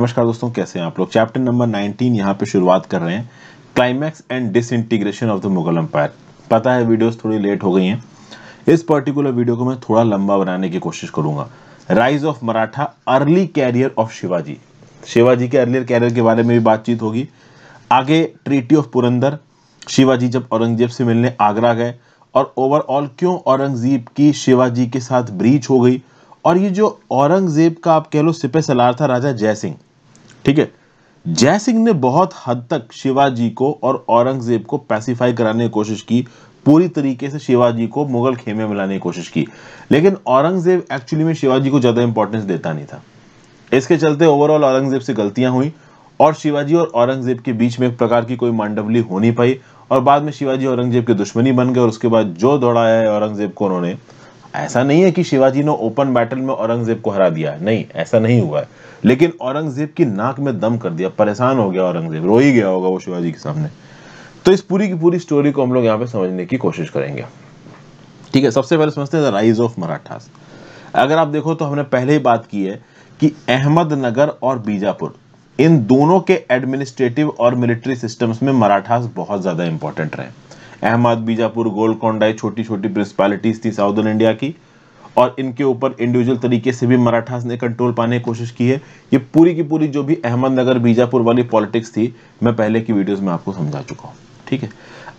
नमस्कार दोस्तों कैसे हैं आप लोग चैप्टर नंबर 19 यहाँ पे शुरुआत कर रहे हैं climax and disintegration of the Mughal empire पता है वीडियोस थोड़ी लेट हो गई हैं इस पर्टिकुलर वीडियो को मैं थोड़ा लंबा बनाने की कोशिश करूंगा rise of Maratha early career of Shivaji Shivaji के अर्लियर कैरियर के बारे में भी बातचीत होगी आगे ट्रीटी ऑफ पुरंदर शिवाजी जब औरंगजेब से मिलने आगरा गए और ओवरऑल क्यों औरंगजेब की शिवाजी के साथ ब्रीच हो गई और ये जो औरंगजेब का आप कह लो सिपे सलार था राजा जयसिंह ठीक है जय सिंह ने बहुत हद तक शिवाजी को और औरंगजेब को पैसिफाई कराने की कोशिश की पूरी तरीके से शिवाजी को मुगल खेमे में लाने की कोशिश की लेकिन औरंगजेब एक्चुअली में शिवाजी को ज़्यादा इंपॉर्टेंस देता नहीं था इसके चलते ओवरऑल औरंगजेब से गलतियां हुई और शिवाजी और औरंगजेब के बीच में एक प्रकार की कोई मांडवली हो नहीं पाई और बाद में शिवाजी औरंगजेब के दुश्मनी बन गए और उसके बाद जो दौड़ाया है औरंगजेब को उन्होंने ऐसा नहीं है कि शिवाजी ने ओपन बैटल में औरंगजेब को हरा दिया नहीं ऐसा नहीं हुआ है लेकिन औरंगजेब की नाक में दम कर दिया परेशान हो गया औरंगजेब रो ही गया होगा वो शिवाजी के सामने तो इस पूरी की पूरी स्टोरी को हम लोग यहाँ पे समझने की कोशिश करेंगे ठीक है सबसे पहले समझते हैं राइज ऑफ मराठास अगर आप देखो तो हमने पहले ही बात की है कि अहमदनगर और बीजापुर इन दोनों के एडमिनिस्ट्रेटिव और मिलिट्री सिस्टम्स में मराठास बहुत ज़्यादा इंपॉर्टेंट रहे अहमद बीजापुर गोलकोंडा छोटी छोटी प्रिंसिपालिटीज थी साउदर्न इंडिया की और इनके ऊपर इंडिविजुअल तरीके से भी मराठास ने कंट्रोल पाने की कोशिश की है ये पूरी की पूरी जो भी अहमदनगर बीजापुर वाली पॉलिटिक्स थी मैं पहले की वीडियोस में आपको समझा चुका हूँ ठीक है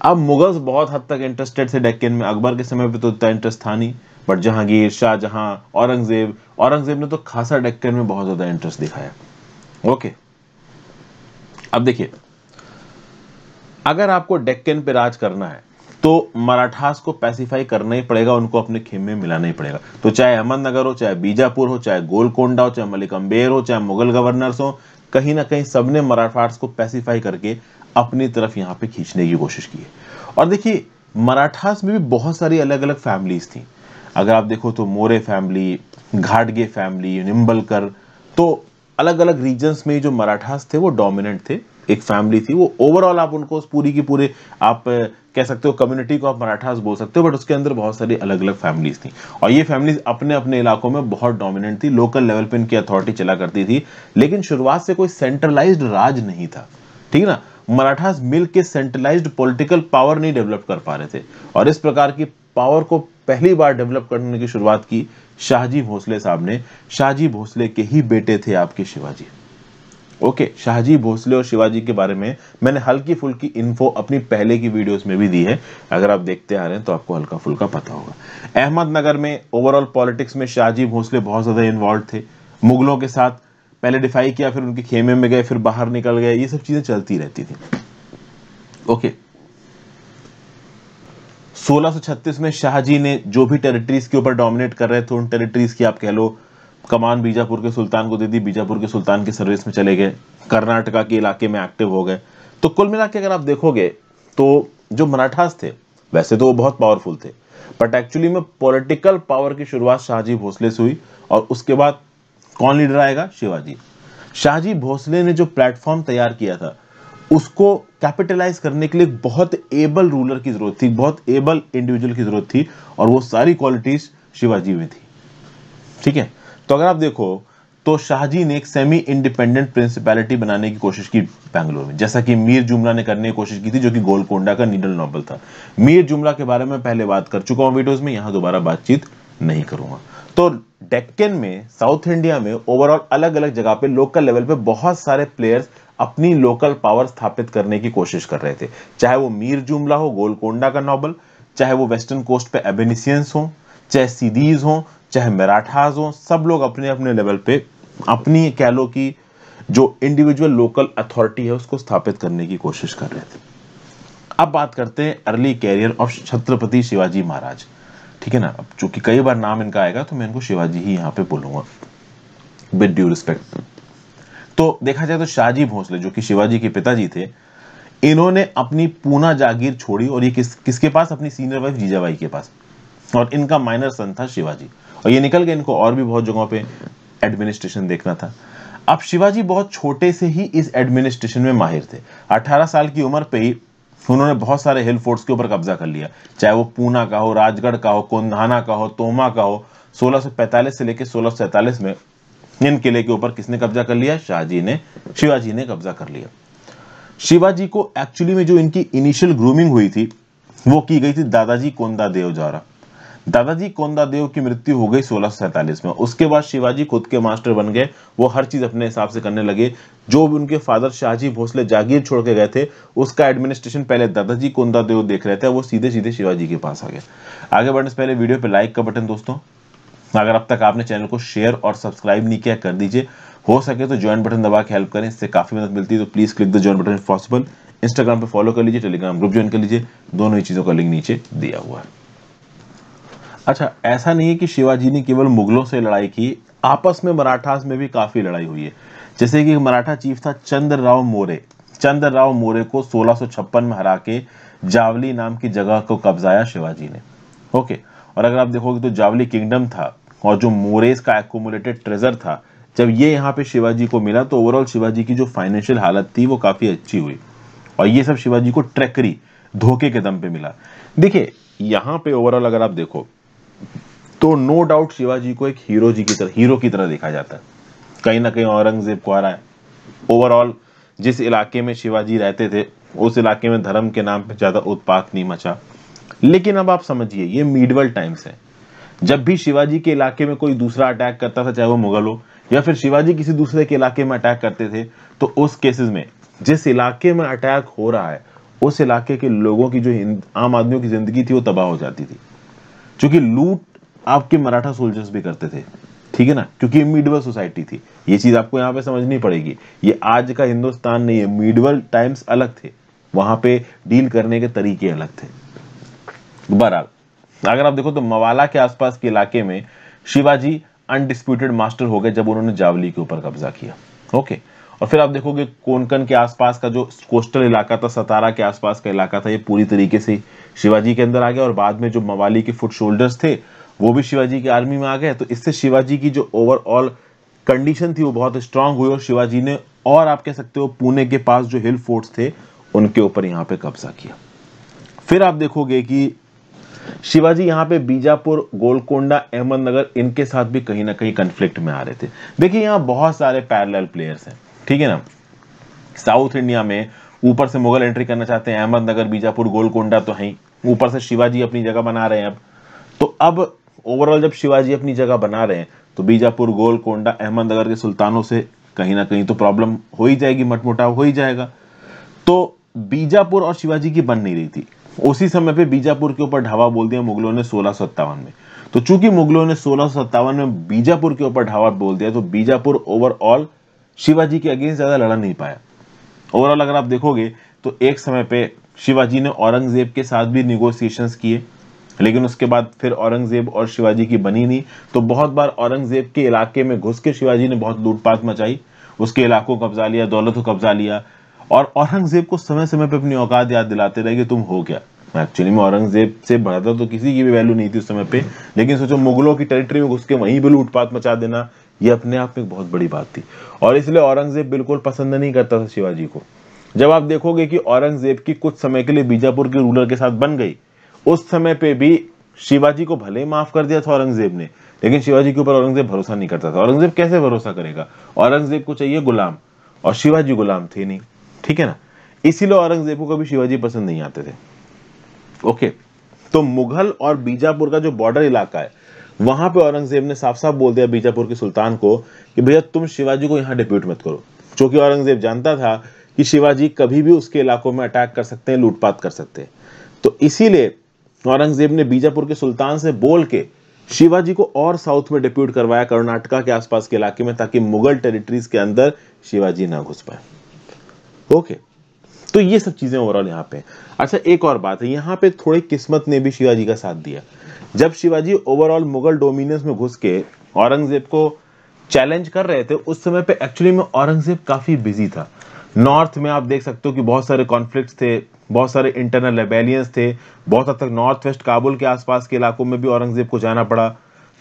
अब मुगल्स बहुत हद तक इंटरेस्टेड थे डेक्कन में अकबर के समय पे तो इतना इंटरेस्ट था नहीं बट जहांगीर शाहजहां औरंगजेब औरंगजेब ने तो खासा डेक्कन में बहुत ज़्यादा इंटरेस्ट दिखाया ओके अब देखिए अगर आपको डेक्कन पे राज करना है तो मराठास को पैसिफाई करना ही पड़ेगा उनको अपने खेमे में मिलाना ही पड़ेगा तो चाहे अहमदनगर हो चाहे बीजापुर हो चाहे गोलकोंडा हो चाहे मलिक अम्बेर हो चाहे मुगल गवर्नर्स हो कहीं ना कहीं सबने मराठास को पैसिफाई करके अपनी तरफ यहाँ पे खींचने की कोशिश की है और देखिए मराठास में भी बहुत सारी अलग अलग फैमिलीज थी अगर आप देखो तो मोरे फैमिली घाटगे फैमिली निम्बलकर तो अलग अलग रीजन्स में जो मराठास थे वो डोमिनेंट थे एक फैमिली थी वो ओवरऑल आप उनको उस पूरी की पूरे आप कह सकते हो कम्युनिटी को आप मराठास बोल सकते हो बट उसके अंदर बहुत सारी अलग अलग फैमिलीज थी और ये फैमिलीज अपने अपने इलाकों में बहुत डोमिनेंट थी लोकल लेवल पर इनकी अथॉरिटी चला करती थी लेकिन शुरुआत से कोई सेंट्रलाइज राज नहीं था ठीक है ना मराठास मिल के सेंट्रलाइज्ड पॉलिटिकल पावर नहीं डेवलप कर पा रहे थे और इस प्रकार की पावर को पहली बार डेवलप करने की शुरुआत की शाहजी भोसले साहब ने शाहजी भोसले के ही बेटे थे आपके शिवाजी ओके शाहजी भोसले और शिवाजी के बारे में मैंने हल्की फुल्की इन्फो अपनी पहले की वीडियोस में भी दी है अगर आप देखते आ रहे हैं तो आपको हल्का फुल्का पता होगा अहमदनगर में ओवरऑल पॉलिटिक्स में शाहजी भोसले बहुत ज़्यादा इन्वॉल्व थे मुगलों के साथ पहले डिफाई किया फिर उनके खेमे में गए फिर बाहर निकल गए ये सब चीज़ें चलती रहती थी ओके 1636 में शाहजी ने जो भी टेरिटरीज के ऊपर डोमिनेट कर रहे थे उन टेरिटरीज की आप कह लो कमान बीजापुर के सुल्तान को दे दी बीजापुर के सुल्तान की सर्विस में चले गए कर्नाटका के इलाके में एक्टिव हो गए तो कुल मिला के अगर आप देखोगे तो जो मराठास थे वैसे तो वो बहुत पावरफुल थे बट एक्चुअली में पॉलिटिकल पावर की शुरुआत शाहजी भोसले से हुई और उसके बाद कौन लीडर आएगा शिवाजी शाहजी भोसले ने जो प्लेटफॉर्म तैयार किया था उसको कैपिटलाइज करने के लिए बहुत एबल रूलर की जरूरत थी बहुत एबल इंडिविजुअल की जरूरत थी और वो सारी क्वालिटीज शिवाजी में थी ठीक है तो अगर आप देखो तो शाहजी ने एक सेमी इंडिपेंडेंट प्रिंसिपैलिटी बनाने की कोशिश की बैंगलोर में जैसा कि मीर जुमला ने करने की कोशिश की थी जो कि गोलकोंडा का नीडल नॉबल था मीर जुमला के बारे में पहले बात कर चुका हूं वीडियोस में यहां दोबारा बातचीत नहीं करूंगा तो डेक्कन में साउथ इंडिया में ओवरऑल अलग अलग जगह पे लोकल लेवल पे बहुत सारे प्लेयर्स अपनी लोकल पावर स्थापित करने की कोशिश कर रहे थे चाहे वो मीर जुमला हो गोलकोंडा का नॉवल चाहे वो वेस्टर्न कोस्ट पे एबेनिसियंस हो चाहे सीदीज हो चाहे मराठाज हो सब लोग अपने अपने लेवल पे अपनी कह लो कि जो इंडिविजुअल लोकल अथॉरिटी है उसको स्थापित करने की कोशिश कर रहे थे अब बात करते हैं early career of Chhatrapati Shivaji Maharaj ठीक है ना अब चूंकि कई बार नाम इनका आएगा तो मैं इनको शिवाजी ही यहाँ पे बोलूंगा विद ड्यू रिस्पेक्ट तो देखा जाए तो शाहजी भोसले जो कि शिवाजी के पिताजी थे इन्होंने अपनी पूना जागीर छोड़ी और ये किस किसके पास अपनी सीनियर वाइफ जीजाबाई के पास और इनका माइनर सन था शिवाजी और ये निकल गए इनको और भी बहुत जगहों पे एडमिनिस्ट्रेशन देखना था अब शिवाजी बहुत छोटे से ही इस एडमिनिस्ट्रेशन में माहिर थे 18 साल की उम्र पे ही उन्होंने बहुत सारे हिल फोर्ट्स के ऊपर कब्जा कर लिया चाहे वो पूना का हो राजगढ़ का हो कोंधाना का हो तोमा का हो 1645 से लेकर सोलह में इन किले के ऊपर किसने कब्जा कर लिया शाहजी ने शिवाजी ने कब्जा कर लिया शिवाजी को एक्चुअली में जो इनकी इनिशियल ग्रूमिंग हुई थी वो की गई थी दादाजी कोंदा देव द्वारा दादाजी कोंदादेव की मृत्यु हो गई सोलह में उसके बाद शिवाजी खुद के मास्टर बन गए वो हर चीज़ अपने हिसाब से करने लगे जो भी उनके फादर शाहजी भोसले जागीर छोड़ के गए थे उसका एडमिनिस्ट्रेशन पहले दादाजी कोंदादेव देख रहे थे वो सीधे सीधे शिवाजी के पास आ गए आगे बढ़ने से पहले वीडियो पे लाइक का बटन दोस्तों अगर अब तक आपने चैनल को शेयर और सब्सक्राइब नहीं किया कर दीजिए हो सके तो ज्वाइन बटन दबा के हेल्प करें इससे काफ़ी मदद मिलती है तो please click the join button if possible Instagram पे फॉलो कर लीजिए टेलीग्राम ग्रुप ज्वाइन कर लीजिए दोनों ही चीज़ों का लिंक नीचे दिया हुआ है अच्छा ऐसा नहीं है कि शिवाजी ने केवल मुगलों से लड़ाई की आपस में मराठास में भी काफ़ी लड़ाई हुई है जैसे कि मराठा चीफ था चंद्र राव मोरे चंद्र राव मोरे को 1656 में हरा के जावली नाम की जगह को कब्जाया शिवाजी ने ओके और अगर आप देखोगे तो जावली किंगडम था और जो मोरेज का एकोमुलेटेड ट्रेजर था जब ये यहाँ पे शिवाजी को मिला तो ओवरऑल शिवाजी की जो फाइनेंशियल हालत थी वो काफ़ी अच्छी हुई और ये सब शिवाजी को ट्रैकरी धोखे के दम पे मिला देखिए यहाँ पे ओवरऑल अगर आप देखो तो नो डाउट शिवाजी को एक हीरो जी की तरह हीरो की तरह देखा जाता है कहीं ना कहीं औरंगजेब को आ रहा है ओवरऑल जिस इलाके में शिवाजी रहते थे उस इलाके में धर्म के नाम पर ज़्यादा उत्पात नहीं मचा लेकिन अब आप समझिए ये मिडवल टाइम्स है जब भी शिवाजी के इलाके में कोई दूसरा अटैक करता था चाहे वो मुगल हो या फिर शिवाजी किसी दूसरे के इलाके में अटैक करते थे तो उस केसेस में जिस इलाके में अटैक हो रहा है उस इलाके के लोगों की जो आम आदमियों की ज़िंदगी थी वो तबाह हो जाती थी क्योंकि लूट आपके मराठा सोल्जर्स भी करते थे ठीक है ना क्योंकि मिडवल सोसाइटी थी ये चीज आपको यहाँ पे समझनी पड़ेगी ये आज का हिंदुस्तान नहीं है मिडवल टाइम्स अलग थे वहां पे डील करने के तरीके अलग थे बहरहाल अगर आप देखो तो मवाला के आसपास के इलाके में शिवाजी अनडिस्प्यूटेड मास्टर हो गए जब उन्होंने जावली के ऊपर कब्जा किया ओके और फिर आप देखोगे कोनकन के आसपास का जो कोस्टल इलाका था सतारा के आसपास का इलाका था ये पूरी तरीके से शिवाजी के अंदर आ गया और बाद में जो मवाली के फुट शोल्डर्स थे वो भी शिवाजी की आर्मी में आ गए तो इससे शिवाजी की जो ओवरऑल कंडीशन थी वो बहुत स्ट्रांग हुई और शिवाजी ने और आप कह सकते हो पुणे के पास जो हिल फोर्ट्स थे उनके ऊपर यहाँ पे कब्जा किया फिर आप देखोगे कि शिवाजी यहाँ पे बीजापुर गोलकोंडा अहमदनगर इनके साथ भी कहीं ना कहीं कंफ्लिक्ट में आ रहे थे देखिए यहाँ बहुत सारे पैरेलल प्लेयर्स हैं ठीक है ना साउथ इंडिया में ऊपर से मुगल एंट्री करना चाहते हैं अहमदनगर बीजापुर गोलकोंडा तो है ऊपर से शिवाजी अपनी जगह बना रहे हैं अब तो अब ओवरऑल जब शिवाजी अपनी जगह बना रहे हैं तो बीजापुर गोलकोंडा अहमदनगर के सुल्तानों से कहीं ना कहीं तो प्रॉब्लम हो ही जाएगी मटमोटाव हो ही जाएगा तो बीजापुर और शिवाजी की बन नहीं रही थी उसी समय पे बीजापुर के ऊपर ढावा बोल दिया मुगलों ने सोलह में तो चूंकि मुगलों ने सोलह में बीजापुर के ऊपर ढावा बोल दिया तो बीजापुर ओवरऑल शिवाजी के अगेंस्ट ज़्यादा लड़ा नहीं पाया ओवरऑल अगर आप देखोगे तो एक समय पे शिवाजी ने औरंगज़ेब के साथ भी निगोसिएशंस किए लेकिन उसके बाद फिर औरंगज़ेब और शिवाजी की बनी नहीं तो बहुत बार औरंगज़ेब के इलाके में घुस के शिवाजी ने बहुत लूटपाट मचाई उसके इलाकों को कब्जा लिया दौलत को कब्जा लिया और औरंगज़ेब को समय समय पर अपनी औकात याद दिलाते रहे कि तुम हो क्या एक्चुअली में औरंगजेब से बढ़ता तो किसी की भी वैल्यू नहीं थी उस समय पे लेकिन सोचो मुगलों की टेरिटरी में घुस के वहीं भी लूटपाट मचा देना ये अपने आप में बहुत बड़ी बात थी और इसलिए औरंगजेब बिल्कुल पसंद नहीं करता था शिवाजी को जब आप देखोगे कि औरंगजेब की कुछ समय के लिए बीजापुर के रूलर के साथ बन गई उस समय पे भी शिवाजी को भले माफ कर दिया था औरंगजेब ने लेकिन शिवाजी के ऊपर औरंगजेब भरोसा नहीं करता था औरंगजेब कैसे भरोसा करेगा औरंगजेब को चाहिए गुलाम और शिवाजी गुलाम थे नहीं ठीक है ना इसीलिए औरंगजेब को कभी शिवाजी पसंद नहीं आते थे ओके तो मुगल और बीजापुर का जो बॉर्डर इलाका है वहां पे औरंगजेब ने साफ साफ बोल दिया बीजापुर के सुल्तान को कि भैया तुम शिवाजी को यहाँ डिप्यूट मत करो क्योंकि औरंगजेब जानता था कि शिवाजी कभी भी उसके इलाकों में अटैक कर सकते हैं लूटपाट कर सकते हैं तो इसीलिए औरंगजेब ने बीजापुर के सुल्तान से बोल के शिवाजी को और साउथ में डिप्यूट करवाया कर्नाटका के आसपास के इलाके में ताकि मुगल टेरिटरीज के अंदर शिवाजी ना घुस पाए ओके तो ये सब चीजें ओवरऑल यहाँ पे अच्छा एक और बात है यहाँ पे थोड़ी किस्मत ने भी शिवाजी का साथ दिया जब शिवाजी ओवरऑल मुगल डोमिनियंस में घुस के औरंगजेब को चैलेंज कर रहे थे उस समय पे एक्चुअली में औरंगजेब काफ़ी बिजी था नॉर्थ में आप देख सकते हो कि बहुत सारे कॉन्फ्लिक्ट थे बहुत सारे इंटरनल रेबेलियंस थे बहुत हद तक नॉर्थ वेस्ट काबुल के आसपास के इलाकों में भी औरंगजेब को जाना पड़ा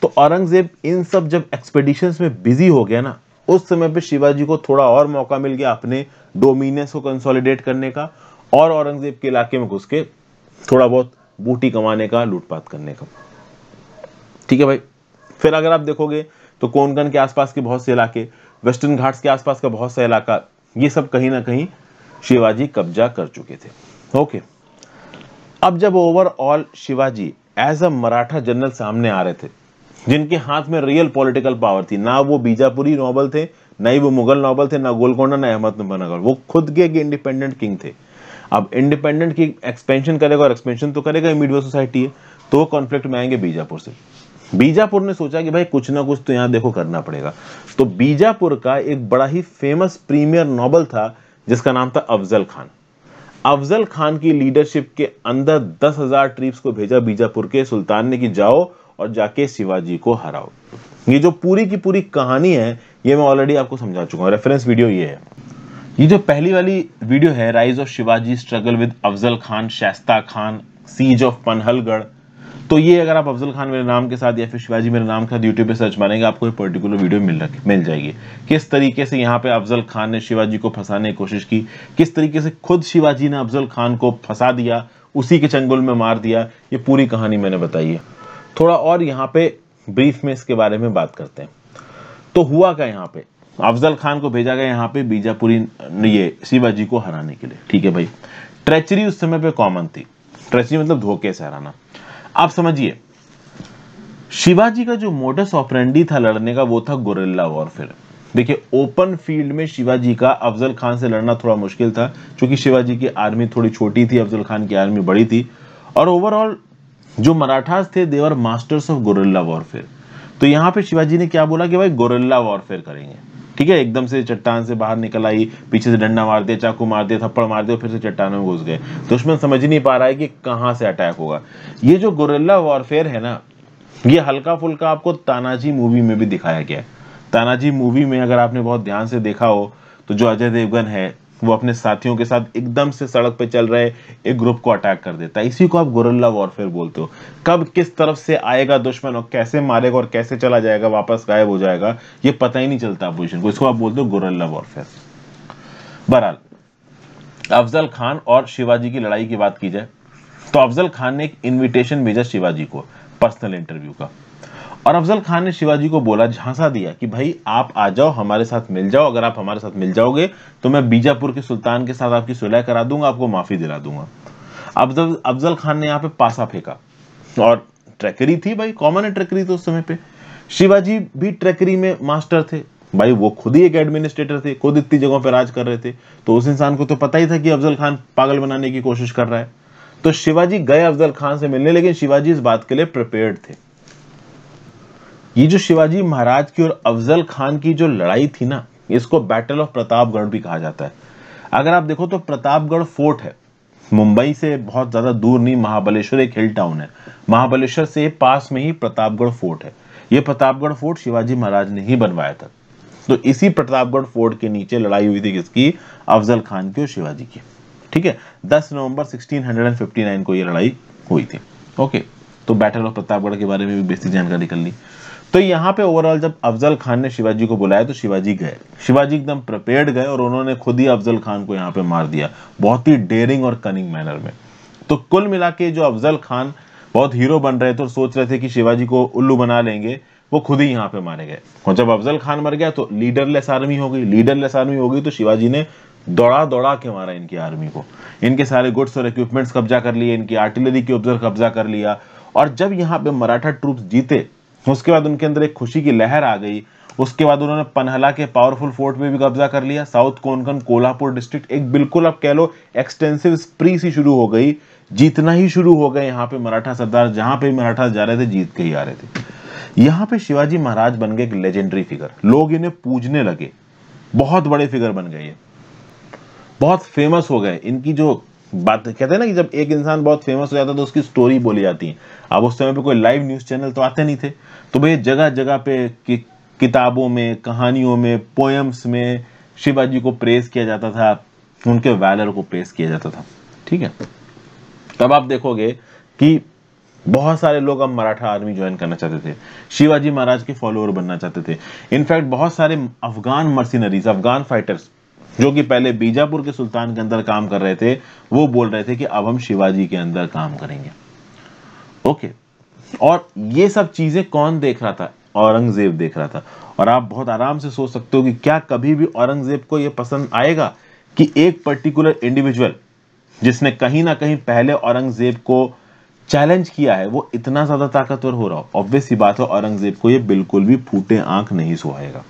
तो औरंगजेब इन सब जब एक्सपेडिशंस में बिजी हो गया ना उस समय पे शिवाजी को थोड़ा और मौका मिल गया अपने डोमिनियंस को कंसोलिडेट करने का और औरंगजेब के इलाके में घुस के थोड़ा बहुत बूटी कमाने का लूटपाट करने का ठीक है भाई फिर अगर आप देखोगे तो कोनकन के आसपास के बहुत से इलाके वेस्टर्न घाट्स के आसपास का बहुत सा इलाका ये सब कहीं ना कहीं शिवाजी कब्जा कर चुके थे ओके अब जब overall Shivaji as a Maratha general सामने आ रहे थे जिनके हाथ में रियल पॉलिटिकल पावर थी ना वो बीजापुरी नॉबल थे ना ही वो मुगल नॉबल थे ना गोलकोंडा ना अहमद नगर वो खुद के इंडिपेंडेंट किंग थे अब इंडिपेंडेंट की एक्सपेंशन करेगा और एक्सपेंशन तो करेगा मीडिया सोसाइटी है तो कॉन्फ्लिक्ट में आएंगे बीजापुर से बीजापुर ने सोचा कि भाई कुछ ना कुछ तो यहाँ देखो करना पड़ेगा तो बीजापुर का एक बड़ा ही फेमस प्रीमियर नॉवल था जिसका नाम था अफजल खान अफजल खान की लीडरशिप के अंदर दस हजार ट्रिप्स को भेजा बीजापुर के सुल्तान ने कि जाओ और जाके शिवाजी को हराओ ये जो पूरी की पूरी कहानी है ये मैं ऑलरेडी आपको समझा चुका हूँ रेफरेंस वीडियो ये है ये जो पहली वाली वीडियो है rise of Shivaji struggle with Afzal Khan Shaista Khan siege of Panhalgarh तो ये अगर आप अफजल खान मेरे नाम के साथ या फिर शिवाजी मेरे नाम के साथ यूट्यूब पे सर्च मारेंगे आपको ये पर्टिकुलर वीडियो मिल रख मिल जाएगी किस तरीके से यहाँ पे अफजल खान ने शिवाजी को फंसाने की कोशिश की किस तरीके से खुद शिवाजी ने अफजल खान को फंसा दिया उसी के चंगुल में मार दिया ये पूरी कहानी मैंने बताई है थोड़ा और यहाँ पे ब्रीफ में इसके बारे में बात करते हैं तो हुआ क्या यहाँ पे अफजल खान को भेजा गया यहाँ पे बीजापुरी ये शिवाजी को हराने के लिए ठीक है भाई ट्रेचरी उस समय पे कॉमन थी ट्रेचरी मतलब धोखे से हराना आप समझिए शिवाजी का जो मोटस ऑपरेंडी था लड़ने का वो था गोरेला वॉरफेयर देखिए ओपन फील्ड में शिवाजी का अफजल खान से लड़ना थोड़ा मुश्किल था क्योंकि शिवाजी की आर्मी थोड़ी छोटी थी अफजल खान की आर्मी बड़ी थी और ओवरऑल जो मराठास थे they were masters of guerrilla warfare तो यहाँ पे शिवाजी ने क्या बोला कि भाई गोरेला वॉरफेयर करेंगे ठीक है एकदम से चट्टान से बाहर निकल आई पीछे से डंडा मार दिया चाकू मार दिया थप्पड़ मार दिया फिर से चट्टानों में घुस गए दुश्मन समझ ही नहीं पा रहा है कि कहाँ से अटैक होगा ये जो गोरेला वॉरफेयर है ना ये हल्का फुल्का आपको तानाजी मूवी में भी दिखाया गया है तानाजी मूवी में अगर आपने बहुत ध्यान से देखा हो तो जो अजय देवगन है वो अपने साथियों के साथ एकदम से सड़क पे चल रहे एक ग्रुप को अटैक कर देता है इसी को आप गोरल्ला वॉरफेयर बोलते हो कब किस तरफ से आएगा दुश्मन और कैसे मारेगा और कैसे चला जाएगा वापस गायब हो जाएगा ये पता ही नहीं चलता अपोजिशन को इसको आप बोलते हो गोरल्ला वॉरफेयर बहरहाल अफजल खान और शिवाजी की लड़ाई की बात की जाए तो अफजल खान ने एक इन्विटेशन भेजा शिवाजी को पर्सनल इंटरव्यू का और अफजल खान ने शिवाजी को बोला झांसा दिया कि भाई आप आ जाओ हमारे साथ मिल जाओ अगर आप हमारे साथ मिल जाओगे तो मैं बीजापुर के सुल्तान के साथ आपकी सुलह करा दूंगा आपको माफी दिला दूंगा अफजल अफजल खान ने यहाँ पे पासा फेंका और ट्रैकरी थी भाई कॉमन है ट्रैकरी तो उस समय पे शिवाजी भी ट्रैकरी में मास्टर थे भाई वो खुद ही एक एडमिनिस्ट्रेटर थे खुद इतनी जगहों पर राज कर रहे थे तो उस इंसान को तो पता ही था कि अफजल खान पागल बनाने की कोशिश कर रहा है तो शिवाजी गए अफजल खान से मिलने लेकिन शिवाजी इस बात के लिए प्रिपेयर्ड थे ये जो शिवाजी महाराज की और अफजल खान की जो लड़ाई थी ना इसको बैटल ऑफ प्रतापगढ़ भी कहा जाता है अगर आप देखो तो प्रतापगढ़ फोर्ट है मुंबई से बहुत ज़्यादा दूर नहीं महाबलेश्वर एक हिल टाउन है महाबलेश्वर से पास में ही प्रतापगढ़ फोर्ट है ये प्रतापगढ़ फोर्ट शिवाजी महाराज ने ही बनवाया था तो इसी प्रतापगढ़ फोर्ट के नीचे लड़ाई हुई थी किसकी अफजल खान की और शिवाजी की ठीक है 10 नवंबर 1659 को ये लड़ाई हुई थी ओके तो बैटल ऑफ प्रतापगढ़ के बारे में भी बेसिक जानकारी कर ली तो यहाँ पे ओवरऑल जब अफजल खान ने शिवाजी को बुलाया तो शिवाजी गए शिवाजी एकदम प्रिपेयर्ड गए और उन्होंने खुद ही अफजल खान को यहाँ पे मार दिया बहुत ही डेयरिंग और कनिंग मैनर में तो कुल मिला के जो अफजल खान बहुत हीरो बन रहे थे और सोच रहे थे कि शिवाजी को उल्लू बना लेंगे वो खुद ही यहाँ पे मारे गए और जब अफजल खान मर गया तो लीडरलेस आर्मी हो गई लीडरलेस आर्मी हो गई तो शिवाजी ने दौड़ा दौड़ा के मारा इनकी आर्मी को इनके सारे गुड्स और इक्विपमेंट्स कब्जा कर लिए इनकी आर्टिलरी के ऑब्जर्व कब्जा कर लिया और जब यहाँ पे मराठा ट्रूप्स जीते उसके बाद उनके अंदर एक खुशी की लहर आ गई उसके बाद उन्होंने पनहला के पावरफुल फोर्ट में भी कब्जा कर लिया साउथ कोंकण कोल्हापुर डिस्ट्रिक्ट एक बिल्कुल आप कह लो एक्सटेंसिव स्प्री सी शुरू हो गई जीतना ही शुरू हो गए यहाँ पे मराठा सरदार जहाँ पे मराठा जा रहे थे जीत के ही आ रहे थे यहाँ पे शिवाजी महाराज बन गए एक लेजेंडरी फिगर लोग इन्हें पूजने लगे बहुत बड़े फिगर बन गए ये बहुत फेमस हो गए इनकी जो बात कहते हैं ना कि जब एक इंसान बहुत फेमस हो जाता है तो उसकी स्टोरी बोली जाती है अब उस समय पे कोई लाइव न्यूज़ चैनल तो आते नहीं थे तो भैया जगह जगह पे कि, किताबों में कहानियों में पोएम्स में शिवाजी को प्रेस किया जाता था उनके वैलर को प्रेस किया जाता था ठीक है तब आप देखोगे कि बहुत सारे लोग अब मराठा आर्मी ज्वाइन करना चाहते थे शिवाजी महाराज के फॉलोअर बनना चाहते थे इनफैक्ट बहुत सारे अफगान मर्सिनरीज अफगान फाइटर्स जो कि पहले बीजापुर के सुल्तान के अंदर काम कर रहे थे वो बोल रहे थे कि अब हम शिवाजी के अंदर काम करेंगे ओके और ये सब चीजें कौन देख रहा था औरंगजेब देख रहा था और आप बहुत आराम से सोच सकते हो कि क्या कभी भी औरंगजेब को यह पसंद आएगा कि एक पर्टिकुलर इंडिविजुअल जिसने कहीं ना कहीं पहले औरंगजेब को चैलेंज किया है वो इतना ज्यादा ताकतवर हो रहा हो ऑब्वियस ही बात है औरंगजेब को ये बिल्कुल भी फूटे आंख नहीं सुहाएगा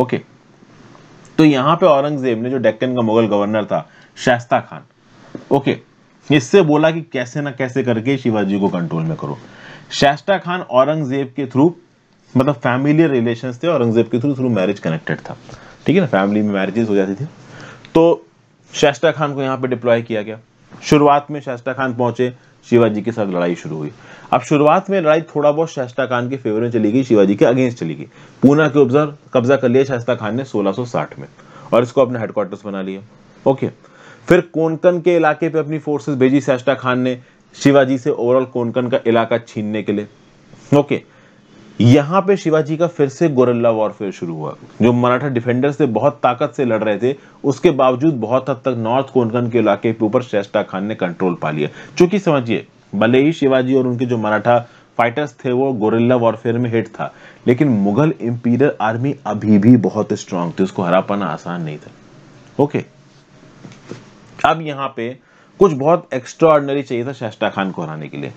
ओके okay. तो यहां पे औरंगजेब ने जो डेक्कन का मुगल गवर्नर था शास्ता खान ओके इससे बोला कि कैसे ना कैसे करके शिवाजी को कंट्रोल में करो शास्ता खान औरंगजेब के थ्रू मतलब फैमिली रिलेशन थे औरंगजेब के थ्रू थ्रू मैरिज कनेक्टेड था ठीक है ना फैमिली में मैरिजेस हो जाती थी तो शास्ता खान को यहाँ पे डिप्लॉय किया गया शुरुआत में शास्ता खान पहुंचे शिवाजी के साथ लड़ाई शुरू हुई अब शुरुआत में लड़ाई थोड़ा बहुत शास्ता खान के फेवर में चली गई शिवाजी के अगेंस्ट चली गई पूना के उपजर कब्जा कर लिया शास्ता खान ने 1660 में और इसको अपना हेडक्वार्टर्स बना लिया ओके फिर कोनकन के इलाके पे अपनी फोर्सेस भेजी शास्ता खान ने शिवाजी से ओवरऑल कोनकन का इलाका छीनने के लिए ओके यहां पे शिवाजी का फिर से गोरल्ला वॉरफेयर शुरू हुआ जो मराठा डिफेंडर्स थे बहुत ताकत से लड़ रहे थे उसके बावजूद बहुत हद तक नॉर्थ कोंकण के इलाके के ऊपर श्रेष्ठा खान ने कंट्रोल पा लिया चूंकि समझिए भले ही शिवाजी और उनके जो मराठा फाइटर्स थे वो गोरिल्ला वॉरफेयर में हिट था लेकिन मुगल इंपीरियर आर्मी अभी भी बहुत स्ट्रांग थी उसको हरा पाना आसान नहीं था ओके अब यहाँ पे कुछ बहुत एक्स्ट्रा चाहिए था शेष्टा खान को हराने के लिए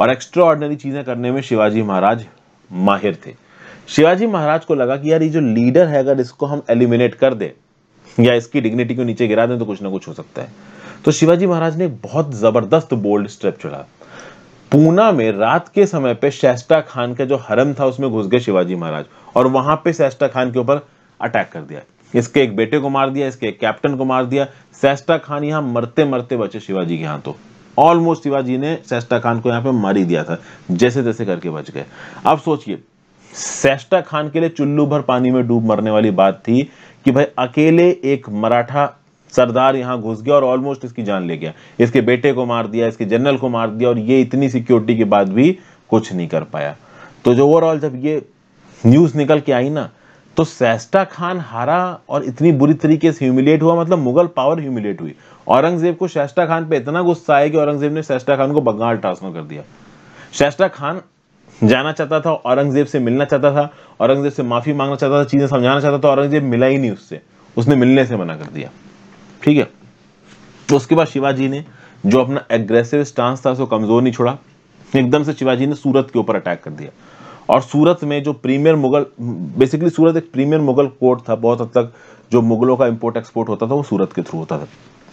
और एक्स्ट्रा चीजें करने में शिवाजी महाराज माहिर थे शिवाजी महाराज को लगा कि यार ये जो लीडर है अगर इसको हम एलिमिनेट कर दें या इसकी डिग्निटी को नीचे गिरा दें तो कुछ ना कुछ हो सकता है तो शिवाजी महाराज ने बहुत जबरदस्त बोल्ड स्टेप चढ़ा पूना में रात के समय पे शैस्टा खान का जो हरम था उसमें घुस गए शिवाजी महाराज और वहां पे शैस्टा खान के ऊपर अटैक कर दिया इसके एक बेटे को मार दिया इसके एक कैप्टन को मार दिया शैस्टा खान यहां मरते मरते बचे शिवाजी के हाथों तो। ऑलमोस्ट शिवाजी ने सेस्टा खान को यहां पे मार ही दिया था जैसे तैसे करके बच गए अब सोचिए सेस्टा खान के लिए चुल्लू भर पानी में डूब मरने वाली बात थी कि भाई अकेले एक मराठा सरदार यहां घुस गया और ऑलमोस्ट इसकी जान ले गया इसके बेटे को मार दिया इसके जनरल को मार दिया और ये इतनी सिक्योरिटी के बाद भी कुछ नहीं कर पाया तो जो ओवरऑल जब ये न्यूज़ निकल के आई ना तो सैस्टा खान हारा और इतनी बुरी तरीके से ह्यूमिलेट हुआ मतलब मुगल पावर ह्यूमिलेट हुई औरंगजेब को शैस्टा खान पे इतना गुस्सा आया कि औरंगजेब ने शैस्टा खान को बंगाल ट्रांसफर कर दिया शैस्टा खान जाना चाहता था औरंगजेब से मिलना चाहता था औरंगजेब से माफ़ी मांगना चाहता था चीज़ें समझाना चाहता था औरंगजेब मिला ही नहीं उससे उसने मिलने से मना कर दिया ठीक है तो उसके बाद शिवाजी ने जो अपना एग्रेसिव स्टांस था उसको कमज़ोर नहीं छोड़ा एकदम से शिवाजी ने सूरत के ऊपर अटैक कर दिया और सूरत में जो प्रीमियर मुगल बेसिकली सूरत एक प्रीमियर मुगल कोर्ट था बहुत हद तक जो मुगलों का इम्पोर्ट एक्सपोर्ट होता था वो सूरत के थ्रू होता था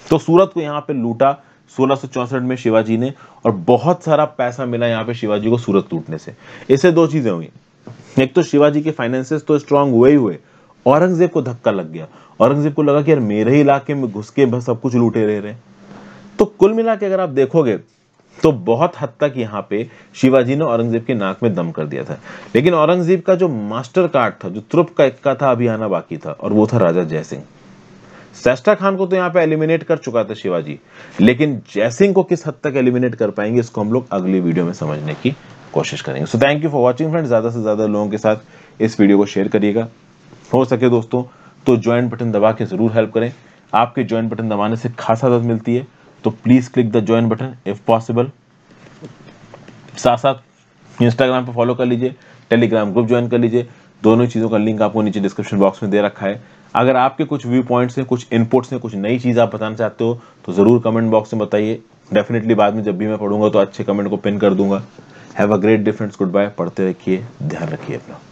तो सूरत को यहाँ पे लूटा सोलह में शिवाजी ने और बहुत सारा पैसा मिला यहाँ पे शिवाजी को सूरत लूटने से ऐसे दो चीज़ें हुई एक तो शिवाजी के फाइनेंसेस तो स्ट्रांग हुए ही हुए औरंगजेब को धक्का लग गया औरंगजेब को लगा कि यार मेरे ही इलाके में घुस के सब कुछ लूटे रह रहे तो कुल मिला के अगर आप देखोगे तो बहुत हद तक यहाँ पे शिवाजी ने औरंगजेब के नाक में दम कर दिया था लेकिन औरंगजेब का जो मास्टर कार्ड था जो त्रुप का इक्का था अभी आना बाकी था और वो था राजा जयसिंह सेस्टा खान को तो यहाँ पे एलिमिनेट कर चुका था शिवाजी लेकिन जयसिंह को किस हद तक एलिमिनेट कर पाएंगे इसको हम लोग अगली वीडियो में समझने की कोशिश करेंगे so thank you for watching friend ज़्यादा से ज़्यादा लोगों के साथ इस वीडियो को शेयर करिएगा हो सके दोस्तों तो ज्वाइंट बटन दबा के ज़रूर हेल्प करें आपके ज्वाइंट बटन दबाने से खासा मदद मिलती है तो please click the join button if possible साथ साथ इंस्टाग्राम पर फॉलो कर लीजिए टेलीग्राम ग्रुप ज्वाइन कर लीजिए दोनों चीज़ों का लिंक आपको नीचे डिस्क्रिप्शन बॉक्स में दे रखा है अगर आपके कुछ व्यू पॉइंट्स हैं कुछ इनपुट्स हैं कुछ नई चीज़ आप बताना चाहते हो तो ज़रूर कमेंट बॉक्स में बताइए डेफिनेटली बाद में जब भी मैं पढ़ूंगा तो अच्छे कमेंट को पिन कर दूंगा have a great difference good bye पढ़ते रखिए ध्यान रखिए अपना